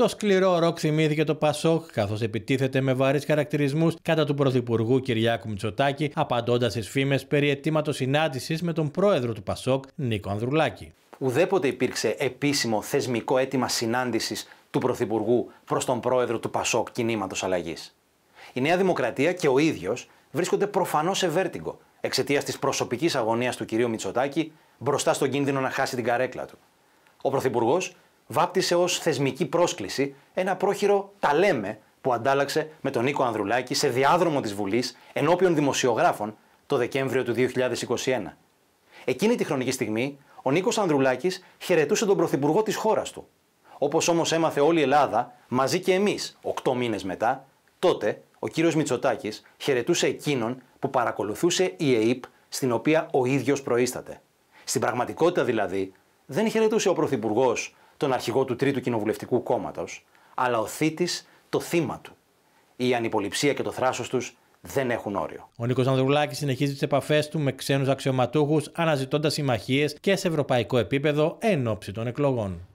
Το σκληρό ροκ θυμήθηκε το Πασόκ, καθώς επιτίθεται με βαρύς χαρακτηρισμούς κατά του Πρωθυπουργού Κυριάκου Μητσοτάκη, απαντώντας στις φήμες περί αιτήματος συνάντησης με τον πρόεδρο του Πασόκ, Νίκο Ανδρουλάκη. Ουδέποτε υπήρξε επίσημο θεσμικό αίτημα συνάντησης του Πρωθυπουργού προς τον πρόεδρο του Πασόκ κινήματος αλλαγής. Η Νέα Δημοκρατία και ο ίδιος βρίσκονται προφανώς σε βέρτιγκο εξαιτίας της προσωπικής αγωνίας του κυρίου Μητσοτάκη μπροστά στον κίνδυνο να χάσει την καρέκλα του. Ο Πρωθυπουργός βάπτισε ως θεσμική πρόσκληση ένα πρόχειρο Τα λέμε που αντάλλαξε με τον Νίκο Ανδρουλάκη σε διάδρομο της Βουλής ενώπιον δημοσιογράφων το Δεκέμβριο του 2021. Εκείνη τη χρονική στιγμή, ο Νίκος Ανδρουλάκης χαιρετούσε τον Πρωθυπουργό της χώρας του. Όπως όμως έμαθε όλη η Ελλάδα, μαζί και εμείς, οκτώ μήνες μετά, τότε ο κύριος Μητσοτάκης χαιρετούσε εκείνον που παρακολουθούσε η ΕΕΠ στην οποία ο ίδιος προείσταται. Στην πραγματικότητα δηλαδή, δεν χαιρετούσε ο Πρωθυπουργός τον αρχηγό του Τρίτου Κοινοβουλευτικού Κόμματος, αλλά ο θήτης το θύμα του. Η ανυποληψία και το θράσος τους δεν έχουν όριο. Ο Νίκος Ανδρουλάκης συνεχίζει τις επαφές του με ξένους αξιωματούχους, αναζητώντας συμμαχίες και σε ευρωπαϊκό επίπεδο εν των εκλογών.